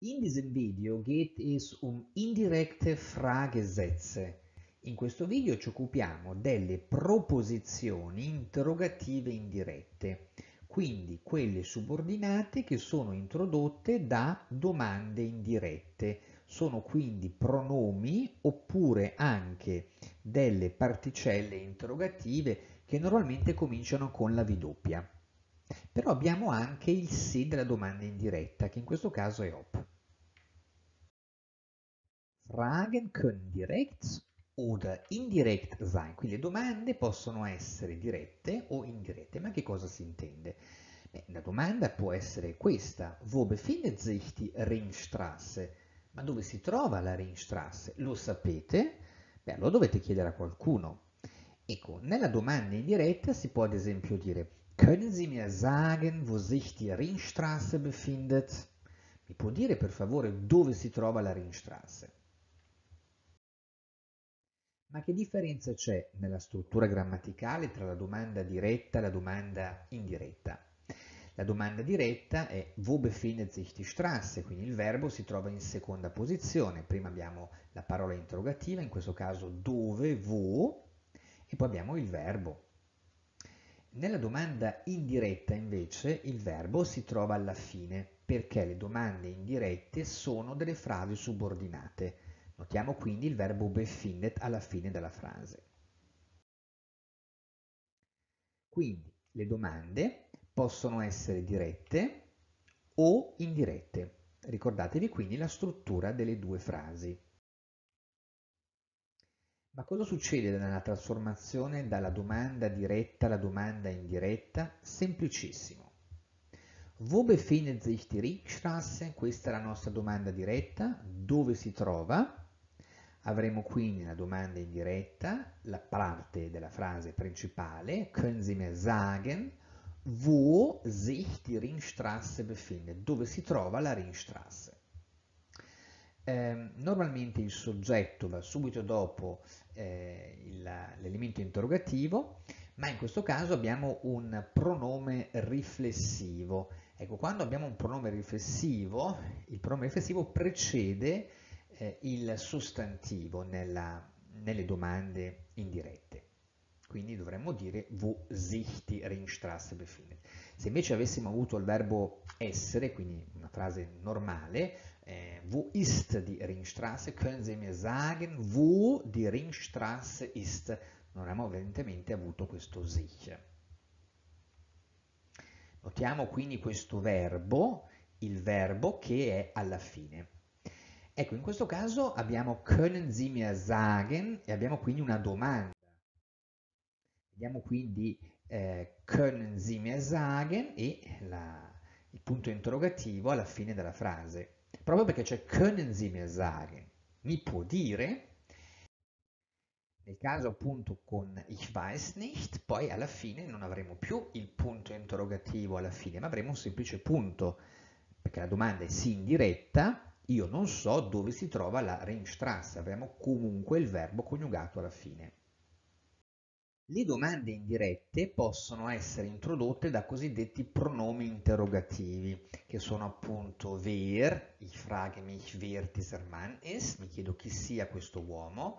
In diesem Video geht es um indirekte Fragesätze. In questo video ci occupiamo delle proposizioni interrogative indirette, quindi quelle subordinate che sono introdotte da domande indirette. Sono quindi pronomi oppure anche delle particelle interrogative che normalmente cominciano con la V doppia. Però abbiamo anche il sì della domanda indiretta, che in questo caso è OP. Fragen können direkt oder indirekt sein. Quindi le domande possono essere dirette o indirette, ma che cosa si intende? Beh, la domanda può essere questa, wo befindet sich die Ringstraße? Ma dove si trova la Ringstraße? Lo sapete? Beh, allora dovete chiedere a qualcuno. Ecco, nella domanda indiretta si può ad esempio dire Können Sie mir sagen, wo sich die Ringstraße befindet? Mi può dire per favore dove si trova la Ringstraße? Ma che differenza c'è nella struttura grammaticale tra la domanda diretta e la domanda indiretta? La domanda diretta è wo befindet sich die Straße, quindi il verbo si trova in seconda posizione. Prima abbiamo la parola interrogativa, in questo caso dove, wo, e poi abbiamo il verbo. Nella domanda indiretta invece il verbo si trova alla fine perché le domande indirette sono delle frasi subordinate. Notiamo quindi il verbo befindet alla fine della frase. Quindi le domande possono essere dirette o indirette. Ricordatevi quindi la struttura delle due frasi. Ma cosa succede nella trasformazione dalla domanda diretta alla domanda indiretta? Semplicissimo. Wo befindet sich die Richtstraße? Questa è la nostra domanda diretta. Dove si trova? Avremo quindi la domanda indiretta, la parte della frase principale. Können Sie mir sagen, wo sich die Ringstrasse befindet? Dove si trova la Ringstrasse eh, normalmente il soggetto va subito dopo eh, l'elemento interrogativo, ma in questo caso abbiamo un pronome riflessivo. Ecco, quando abbiamo un pronome riflessivo, il pronome riflessivo precede eh, il sostantivo nella, nelle domande indirette. Quindi dovremmo dire wo sich die Ringstraße befindet. Se invece avessimo avuto il verbo essere, quindi una frase normale, äh, wo ist die Ringstraße? Können Sie mir sagen, wo die Ringstraße ist? Non abbiamo evidentemente avuto questo sich. Notiamo quindi questo verbo, il verbo che è alla fine. Ecco, in questo caso abbiamo können Sie mir sagen e abbiamo quindi una domanda. Vediamo quindi eh, können Sie mir sagen e la, il punto interrogativo alla fine della frase proprio perché c'è können Sie mir sagen, mi può dire, nel caso appunto con ich weiß nicht, poi alla fine non avremo più il punto interrogativo alla fine, ma avremo un semplice punto, perché la domanda è sì indiretta, io non so dove si trova la Ringstrasse, avremo comunque il verbo coniugato alla fine. Le domande indirette possono essere introdotte da cosiddetti pronomi interrogativi, che sono appunto wer, ich frage mich, wer dieser Mann ist, mi chiedo chi sia questo uomo,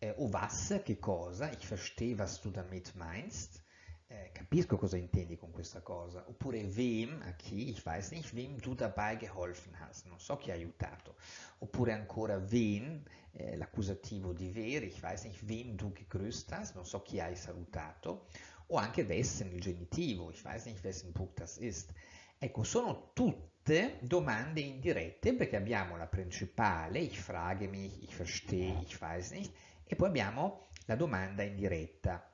eh, o was, che cosa, ich verstehe, was du damit meinst, äh, capisco cosa intendi con questa cosa, oppure wem, a chi, ich weiß nicht, wem du dabei geholfen hast, non so chi ha aiutato, oppure ancora wen, eh, l'accusativo di wer, ich weiß nicht, wem du gegrüßt hast, non so chi hai salutato, o anche wessen, il genitivo, ich weiß nicht, wessen Buch das ist. Ecco, sono tutte domande indirette perché abbiamo la principale, ich frage mich, ich verstehe, ich weiß nicht, e poi abbiamo la domanda indiretta,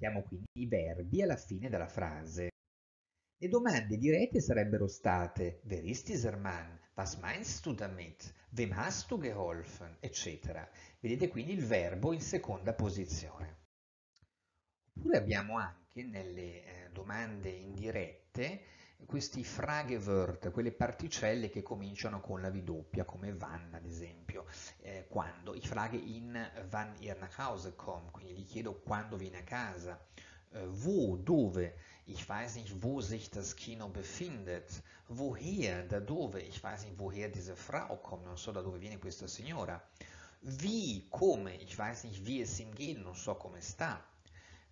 Mettiamo quindi i verbi alla fine della frase. Le domande dirette sarebbero state Wer ist dieser Mann? Was meinst du damit? Wem hast du geholfen? eccetera. Vedete quindi il verbo in seconda posizione. Oppure abbiamo anche nelle eh, domande indirette questi fragewort, quelle particelle che cominciano con la V doppia, come van ad esempio, eh, quando, i frage in van ihr nach Hause kommen, quindi gli chiedo quando viene a casa, eh, wo, dove, ich weiß nicht, wo sich das Kino befindet, woher, da dove, ich weiß nicht, woher diese Frau kommt, non so da dove viene questa signora, wie, come, ich weiß nicht, wie es ihm geht, non so come sta,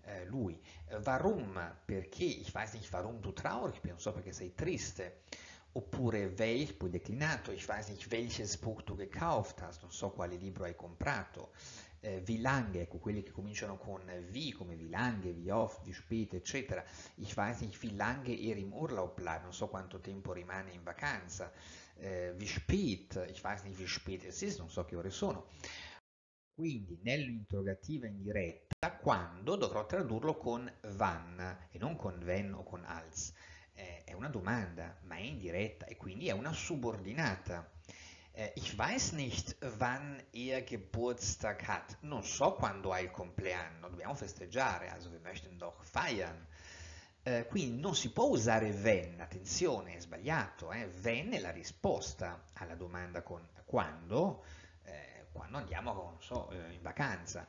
äh, lui. Warum? Perché? Ich weiß nicht, warum du traurig bist, non so perché sei triste. Oppure welch, poi declinato, ich weiß nicht, welches Buch du gekauft hast, non so quale libro hai comprato. Eh, wie lange, ecco, quelli che cominciano con wie, come wie lange, wie oft, wie spät, eccetera. Ich weiß nicht, wie lange er im Urlaub bleibt, non so quanto tempo rimane in vacanza. Eh, wie spät, ich weiß nicht, wie spät es ist, non so che ore sono quindi nell'interrogativa indiretta quando dovrò tradurlo con van e non con ven o con als. Eh, è una domanda, ma è indiretta e quindi è una subordinata. Eh, ich weiß nicht, wann er Geburtstag hat. Non so quando ha il compleanno, dobbiamo festeggiare, also wir möchten doch feiern. Eh, quindi non si può usare ven, attenzione, è sbagliato, eh. ven è la risposta alla domanda con quando, quando andiamo so, eh, in vacanza.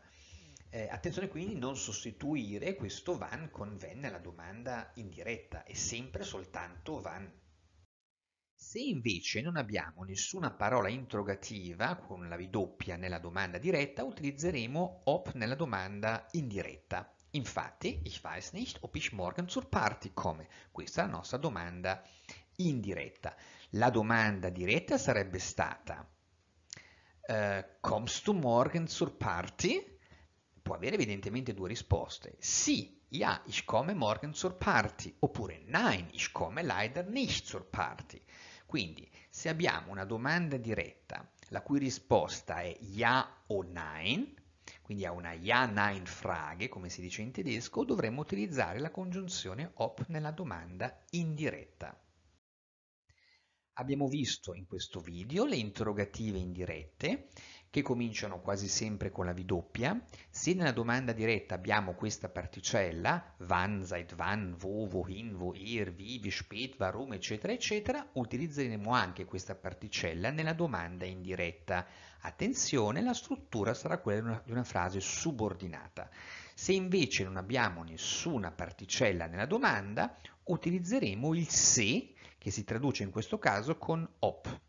Eh, attenzione quindi non sostituire questo van con ven nella domanda indiretta, è sempre soltanto van. Se invece non abbiamo nessuna parola interrogativa con la V doppia nella domanda diretta, utilizzeremo op nella domanda indiretta. Infatti, ich weiß nicht, ob ich morgen zur Party komme. Questa è la nostra domanda indiretta. La domanda diretta sarebbe stata eh, kommst du morgen zur Party? Può avere evidentemente due risposte. Sì, ja, ich komme morgen zur Party, oppure nein, ich komme leider nicht zur Party. Quindi, se abbiamo una domanda diretta, la cui risposta è ja o nein, quindi a una ja-nein-frage, come si dice in tedesco, dovremmo utilizzare la congiunzione op nella domanda indiretta. Abbiamo visto in questo video le interrogative indirette che cominciano quasi sempre con la V doppia. Se nella domanda diretta abbiamo questa particella, wann, seit wann, wo, wohin, woher, wie, wie spät, warum, eccetera, eccetera, utilizzeremo anche questa particella nella domanda indiretta. Attenzione, la struttura sarà quella di una frase subordinata. Se invece non abbiamo nessuna particella nella domanda, utilizzeremo il se che si traduce in questo caso con op.